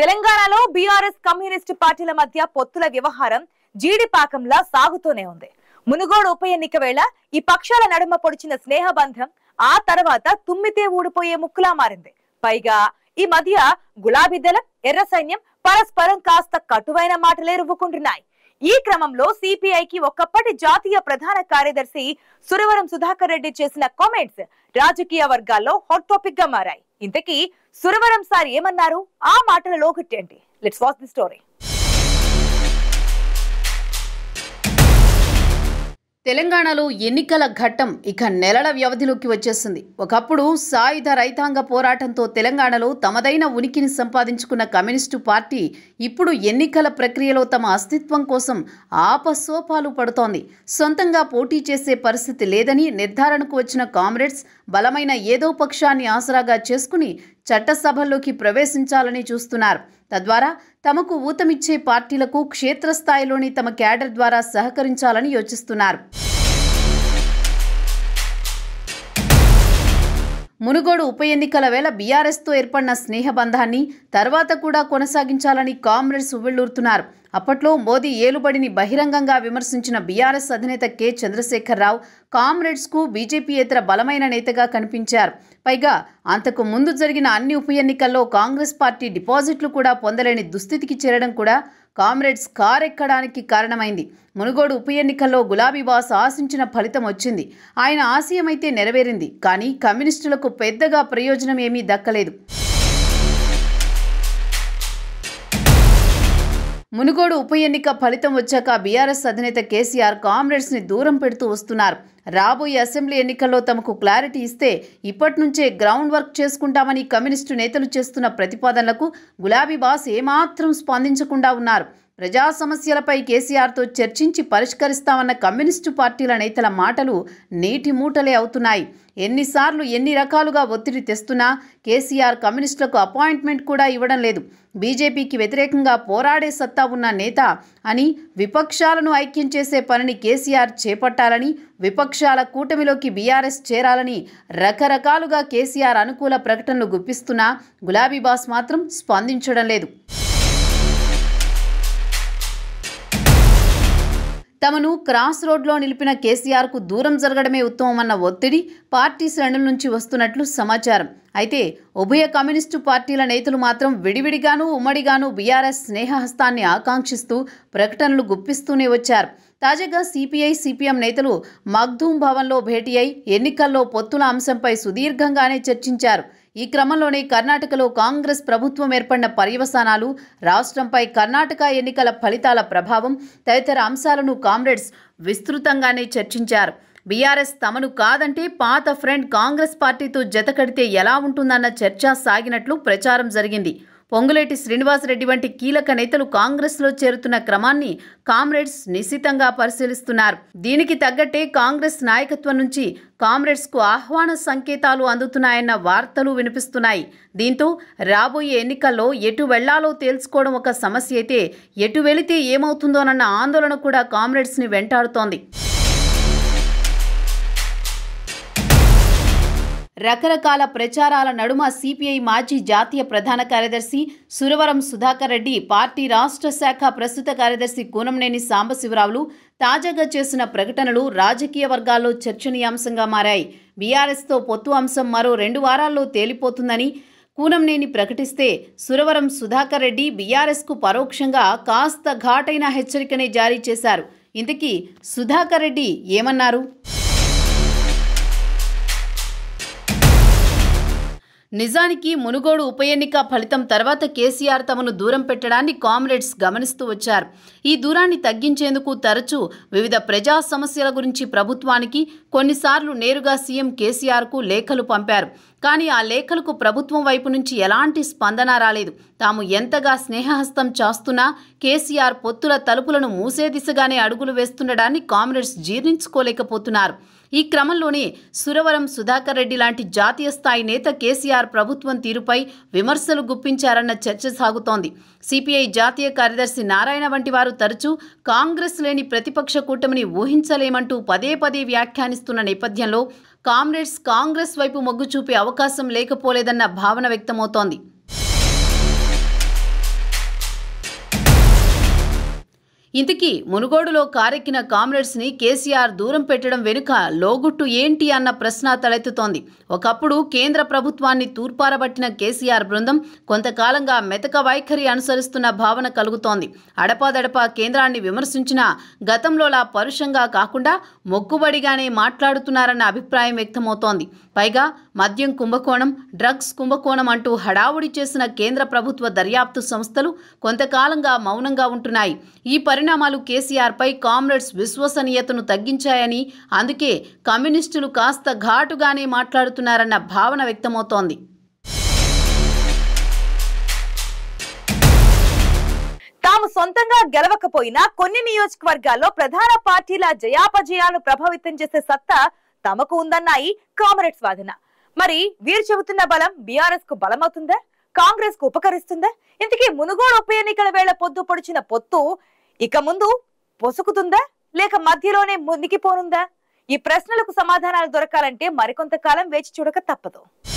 తెలంగాణలో BRS communist పార్టీల మధ్య పొత్తుల వ్యవహారం జీడిపాకంలా సాగుతూనే ఉంది మునుగోడు ఉప ఎన్నిక వేళ ఈ పక్షాల నడుమ పొడిచిన స్నేహబంధం ఆ తర్వాత తుమ్మితే ఊడిపోయే ముక్కులా మారింది పైగా ఈ మధ్య గులాబీ దళం ఎర్ర సైన్యం పరస్పరం కాస్త కటువైన మాటలే రువ్వుకుంటున్నాయి ఈ క్రమంలో సిపిఐకి ఒకప్పటి జాతీయ ప్రధాన కార్యదర్శి సురవరం సుధాకర్ రెడ్డి చేసిన కామెంట్స్ రాజకీయ వర్గాల్లో హాట్ టాపిక్ గా మారాయి ఇంతకీ సురవరం సార్ ఏమన్నారు ఆ మాటల లోకిట్ లెట్స్ వాచ్ ది స్టోరీ తెలంగాణలో ఎన్నికల ఘట్టం ఇక నెలల వ్యవధిలోకి వచ్చేసింది ఒకప్పుడు సాయుధ రైతాంగ పోరాటంతో తెలంగాణలో తమదైన ఉనికిని సంపాదించుకున్న కమ్యూనిస్టు పార్టీ ఇప్పుడు ఎన్నికల ప్రక్రియలో తమ అస్తిత్వం కోసం ఆపసోపాలు పడుతోంది సొంతంగా పోటీ చేసే పరిస్థితి లేదని నిర్ధారణకు వచ్చిన కామ్రేడ్స్ బలమైన ఏదో పక్షాన్ని ఆసరాగా చేసుకుని చట్టసభల్లోకి ప్రవేశించాలని చూస్తున్నారు తద్వారా తమకు ఊతమిచ్చే పార్టీలకు క్షేత్రస్థాయిలోని తమ క్యాడర్ ద్వారా సహకరించాలని యోచిస్తున్నారు మునుగోడు ఉప ఎన్నికల వేళ బీఆర్ఎస్తో ఏర్పడిన స్నేహబంధాన్ని తర్వాత కూడా కొనసాగించాలని కామ్రేడ్స్ ఉవ్విళ్లూరుతున్నారు అప్పట్లో మోదీ ఏలుబడిని బహిరంగంగా విమర్శించిన బీఆర్ఎస్ అధినేత కె చంద్రశేఖరరావు కామ్రేడ్స్కు బీజేపీయేతర బలమైన నేతగా కనిపించారు పైగా అంతకు ముందు జరిగిన అన్ని ఉప ఎన్నికల్లో కాంగ్రెస్ పార్టీ డిపాజిట్లు కూడా పొందలేని దుస్థితికి చేరడం కూడా కామ్రేడ్స్ కారెక్కడానికి కారణమైంది మునుగోడు ఉప ఎన్నికల్లో గులాబీ బాస్ ఆశించిన ఫలితం వచ్చింది ఆయన ఆశయమైతే నెరవేరింది కానీ కమ్యూనిస్టులకు పెద్దగా ప్రయోజనం ఏమీ దక్కలేదు మునుగోడు ఉప ఎన్నిక ఫలితం వచ్చాక బీఆర్ఎస్ అధినేత కేసీఆర్ కామ్రేడ్స్ని దూరం పెడుతూ వస్తున్నారు రాబోయే అసెంబ్లీ ఎన్నికల్లో తమకు క్లారిటీ ఇస్తే ఇప్పటి నుంచే గ్రౌండ్ వర్క్ చేసుకుంటామని కమ్యూనిస్టు నేతలు చేస్తున్న ప్రతిపాదనలకు గులాబీ బాస్ ఏమాత్రం స్పందించకుండా ఉన్నారు ప్రజా సమస్యలపై కేసీఆర్తో చర్చించి పరిష్కరిస్తామన్న కమ్యూనిస్టు పార్టీల నేతల మాటలు నీటి మూటలే అవుతున్నాయి ఎన్నిసార్లు ఎన్ని రకాలుగా ఒత్తిడి తెస్తున్నా కేసీఆర్ కమ్యూనిస్టులకు అపాయింట్మెంట్ కూడా ఇవ్వడం లేదు బీజేపీకి వ్యతిరేకంగా పోరాడే సత్తా ఉన్న నేత అని విపక్షాలను ఐక్యం చేసే పనిని కేసీఆర్ చేపట్టాలని విపక్షాల కూటమిలోకి బీఆర్ఎస్ చేరాలని రకరకాలుగా కేసీఆర్ అనుకూల ప్రకటనలు గుప్పిస్తున్నా గులాబీ బాస్ మాత్రం స్పందించడం లేదు తమను క్రాస్ రోడ్లో నిలిపిన కేసీఆర్కు దూరం జరగడమే ఉత్తమమన్న ఒత్తిడి పార్టీ శ్రేణుల నుంచి వస్తున్నట్లు సమాచారం అయితే ఉభయ కమ్యూనిస్టు పార్టీల నేతలు మాత్రం విడివిడిగాను ఉమ్మడిగాను బీఆర్ఎస్ స్నేహహస్తాన్ని ఆకాంక్షిస్తూ ప్రకటనలు గుప్పిస్తూనే వచ్చారు తాజాగా సిపిఐ సిపిఎం నేతలు మగ్ధూం భవన్లో భేటీ అయి ఎన్నికల్లో పొత్తుల అంశంపై సుదీర్ఘంగానే చర్చించారు ఈ క్రమంలోనే కర్ణాటకలో కాంగ్రెస్ ప్రభుత్వం ఏర్పడిన పర్యవసానాలు రాష్ట్రంపై కర్ణాటక ఎన్నికల ఫలితాల ప్రభావం తదితర అంశాలను కామ్రేడ్స్ విస్తృతంగానే చర్చించారు బీఆర్ఎస్ తమను కాదంటే పాత ఫ్రెండ్ కాంగ్రెస్ పార్టీతో జతకడితే ఎలా ఉంటుందన్న చర్చ సాగినట్లు ప్రచారం జరిగింది పొంగులేటి శ్రీనివాసరెడ్డి వంటి కీలక నేతలు కాంగ్రెస్లో చేరుతున్న క్రమాన్ని కామ్రేడ్స్ నిశితంగా పరిశీలిస్తున్నారు దీనికి తగ్గట్టే కాంగ్రెస్ నాయకత్వం నుంచి కామ్రేడ్స్కు ఆహ్వాన సంకేతాలు అందుతున్నాయన్న వార్తలు వినిపిస్తున్నాయి దీంతో రాబోయే ఎన్నికల్లో ఎటు వెళ్లాలో తేల్చుకోవడం ఒక సమస్య అయితే ఎటు వెళితే ఏమవుతుందోనన్న ఆందోళన కూడా కామ్రేడ్స్ని వెంటాడుతోంది రకరకాల ప్రచారాల నడుమ సిపిఐ మాజీ జాతీయ ప్రధాన కార్యదర్శి సురవరం సుధాకర్ రెడ్డి పార్టీ రాష్ట్ర శాఖ ప్రస్తుత కార్యదర్శి కూనంనేని సాంబశివరావులు తాజాగా చేసిన ప్రకటనలు రాజకీయ వర్గాల్లో చర్చనీయాంశంగా మారాయి బీఆర్ఎస్తో పొత్తు అంశం మరో రెండు వారాల్లో తేలిపోతుందని కూనంనేని ప్రకటిస్తే సురవరం సుధాకర్ రెడ్డి బీఆర్ఎస్కు పరోక్షంగా కాస్త ఘాటైన హెచ్చరికనే జారీ చేశారు ఇంతకీ సుధాకర్ రెడ్డి ఏమన్నారు నిజానికి మునుగోడు ఉప ఎన్నిక ఫలితం తర్వాత కేసీఆర్ తమను దూరం పెట్టడాన్ని కామ్రేడ్స్ గమనిస్తూ వచ్చారు ఈ దూరాన్ని తగ్గించేందుకు తరచూ వివిధ ప్రజా సమస్యల గురించి ప్రభుత్వానికి కొన్నిసార్లు నేరుగా సీఎం కేసీఆర్కు లేఖలు పంపారు కానీ ఆ లేఖలకు ప్రభుత్వం వైపు నుంచి ఎలాంటి స్పందన రాలేదు తాము ఎంతగా స్నేహహస్తం చాస్తున్నా కేసీఆర్ పొత్తుల తలుపులను మూసే దిశగానే అడుగులు వేస్తుండడాన్ని కామ్రేడ్స్ జీర్ణించుకోలేకపోతున్నారు ఈ క్రమంలోనే సురవరం సుధాకర్ రెడ్డి లాంటి జాతీయ స్థాయి నేత కేసీఆర్ ప్రభుత్వం తీరుపై విమర్శలు గుప్పించారన్న చర్చ సాగుతోంది సిపిఐ జాతీయ కార్యదర్శి నారాయణ వంటి వారు తరచూ కాంగ్రెస్ లేని ప్రతిపక్ష కూటమిని ఊహించలేమంటూ పదే పదే వ్యాఖ్యానిస్తున్న నేపథ్యంలో కామ్రేడ్స్ కాంగ్రెస్ వైపు మొగ్గు చూపే అవకాశం లేకపోలేదన్న భావన వ్యక్తమవుతోంది ఇంతకీ మునుగోడులో కారెక్కిన కామ్రేడ్స్ని కేసీఆర్ దూరం పెట్టడం వెనుక లోగుట్టు ఏంటి అన్న ప్రశ్న తలెత్తుతోంది ఒకప్పుడు కేంద్ర ప్రభుత్వాన్ని తూర్పారబట్టిన కేసీఆర్ బృందం కొంతకాలంగా మెతక వైఖరి అనుసరిస్తున్న భావన కలుగుతోంది అడపాదడపా కేంద్రాన్ని విమర్శించినా గతంలోలా పరుషంగా కాకుండా మొక్కుబడిగానే మాట్లాడుతున్నారన్న అభిప్రాయం వ్యక్తమవుతోంది పైగా మద్యం కుంభకోణం డ్రగ్స్ కుంభకోణం అంటూ హడావుడి చేసిన కేంద్ర ప్రభుత్వ దర్యాప్తు సంస్థలు కొంతకాలంగా మౌనంగా ఉంటున్నాయి ఈ పరిణామాలు కేసీఆర్పై కామ్రేడ్స్ విశ్వసనీయతను తగ్గించాయని అందుకే కమ్యూనిస్టులు కాస్త ఘాటుగానే మాట్లాడుతున్నారన్న భావన వ్యక్తమవుతోంది తాము సొంతంగా గెలవకపోయినా కొన్ని నియోజకవర్గాల్లో ప్రధాన పార్టీల జయాపజయాలను ప్రభావితం చేసే సత్తా తమకు ఉందన్నాయి కామ్రేడ్స్ వాదన మరి వీరు చెబుతున్న బలం బీఆర్ఎస్ కు బలమవుతుందా కాంగ్రెస్ కు ఉపకరిస్తుందా ఇంతకీ మునుగోడు ఉప ఎన్నికల వేళ పొద్దు పొడిచిన పొత్తు ఇక ముందు పొసుకుతుందా లేక మధ్యలోనే మునిగిపోనుందా ఈ ప్రశ్నలకు సమాధానాలు దొరకాలంటే మరికొంతకాలం వేచి చూడక తప్పదు